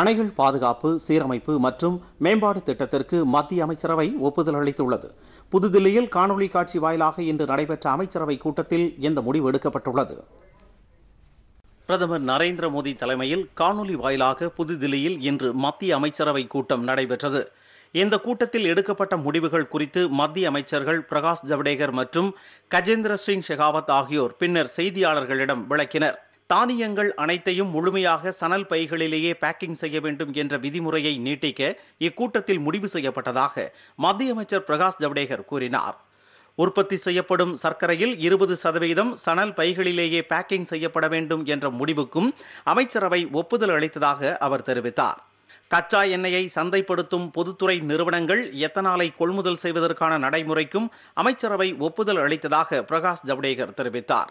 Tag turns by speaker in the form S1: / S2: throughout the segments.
S1: அணைகள் பாதுகாப்பு சீரமைப்பு மற்றும் மேம்பாடு திட்டத்திற்கு மத்திய அமைச்சரவை ஒப்புதல் அளித்துள்ளது புதுதில்லியில் காணொலி காட்சி வாயிலாக இன்று நடைபெற்ற அமைச்சரவை கூட்டத்தில் இந்த முடிவு எடுக்கப்பட்டுள்ளது பிரதமர் நரேந்திர மோடி தலைமையில் காணொலி வாயிலாக புதுதில்லியில் இன்று மத்திய அமைச்சரவை கூட்டம் நடைபெற்றது இந்த கூட்டத்தில் எடுக்கப்பட்ட முடிவுகள் குறித்து மத்திய அமைச்சர்கள் பிரகாஷ் ஜவடேகர் மற்றும் கஜேந்திர சிங் ஷெகாவத் ஆகியோர் பின்னர் செய்தியாளர்களிடம் விளக்கினர் தானியங்கள் அனைத்தையும் முழுமையாக சணல் பைகளிலேயே பேக்கிங் செய்ய வேண்டும் என்ற விதிமுறையை நீட்டிக்க இக்கூட்டத்தில் முடிவு செய்யப்பட்டதாக மத்திய அமைச்சர் பிரகாஷ் ஜவடேகர் கூறினார் உற்பத்தி செய்யப்படும் சர்க்கரையில் இருபது சதவீதம் சணல் பைகளிலேயே பேக்கிங் செய்யப்பட வேண்டும் என்ற முடிவுக்கும் அமைச்சரவை ஒப்புதல் அளித்ததாக அவர் தெரிவித்தார் கச்சா எண்ணெயை சந்தைப்படுத்தும் பொதுத்துறை நிறுவனங்கள் எத்தனாலை கொள்முதல் செய்வதற்கான நடைமுறைக்கும் அமைச்சரவை ஒப்புதல் அளித்ததாக பிரகாஷ் ஜவடேகர் தெரிவித்தார்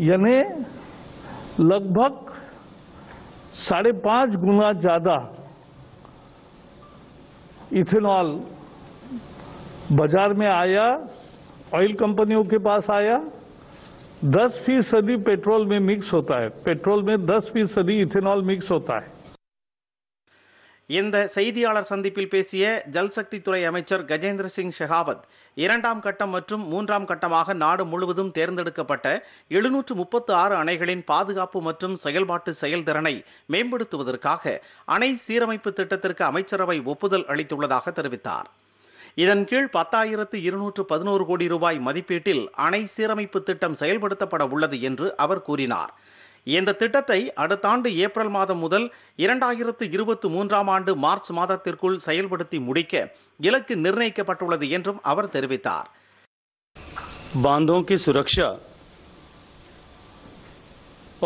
S2: यानी लगभग साढ़े पांच गुना ज़्यादा इथेनॉल बाजार में आया ऑयल कंपनियों के पास आया 10 फीसदी पेट्रोल में मिक्स होता है पेट्रोल में 10 फीसदी इथेनॉल मिक्स होता है
S1: இந்த செய்தியாளர் சந்திப்பில் பேசிய ஜல்சக்தித்துறை அமைச்சர் கஜேந்திர சிங் ஷெகாவத் இரண்டாம் கட்டம் மற்றும் மூன்றாம் கட்டமாக நாடு முழுவதும் தேர்ந்தெடுக்கப்பட்ட எழுநூற்று முப்பத்து ஆறு அணைகளின் பாதுகாப்பு மற்றும் செயல்பாட்டு செயல்திறனை மேம்படுத்துவதற்காக அணை சீரமைப்பு திட்டத்திற்கு அமைச்சரவை ஒப்புதல் அளித்துள்ளதாக தெரிவித்தார் இதன் கீழ் பத்தாயிரத்து இருநூற்று பதினோரு கோடி ரூபாய் மதிப்பீட்டில் அணை சீரமைப்பு திட்டம் செயல்படுத்தப்பட உள்ளது என்று அவர் கூறினார் இந்த திட்டத்தை அடுத்த ஆண்டு ஏப்ரல் மாதம் முதல் இரண்டாயிரத்து இருபத்தி மூன்றாம் ஆண்டு மார்ச் மாதத்திற்குள் செயல்படுத்தி முடிக்க இலக்கு
S3: நிர்ணயிக்கப்பட்டுள்ளது என்றும் அவர் தெரிவித்தார் बांधों की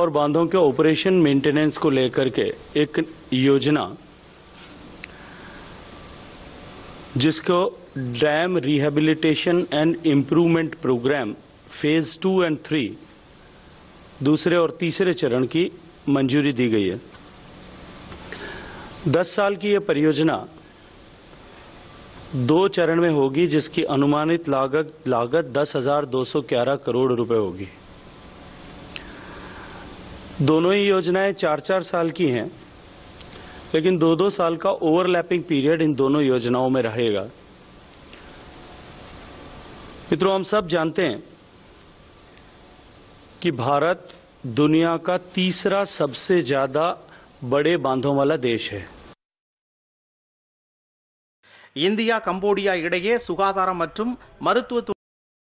S3: और बांधों के ऑपरेशन मेंटेनेंस को लेकर के एक योजना जिसको dam rehabilitation and improvement programme phase two and three दूसरे और तीसरे चरण की मंजूरी दी गई है दस साल की यह परियोजना दो चरण में होगी जिसकी अनुमानित लागत लागत दस हजार दो सौ ग्यारह करोड़ रुपए होगी दोनों ही योजनाएं चार चार साल की हैं लेकिन दो दो साल का ओवरलैपिंग पीरियड इन दोनों योजनाओं में रहेगा मित्रों हम सब जानते हैं कि भारत दुनिया का तीसरा सबसे ज़्यादा बड़े बांधों वाला देश है इंडिया कंबोडिया इंडिया சுகாதாரம் महत्व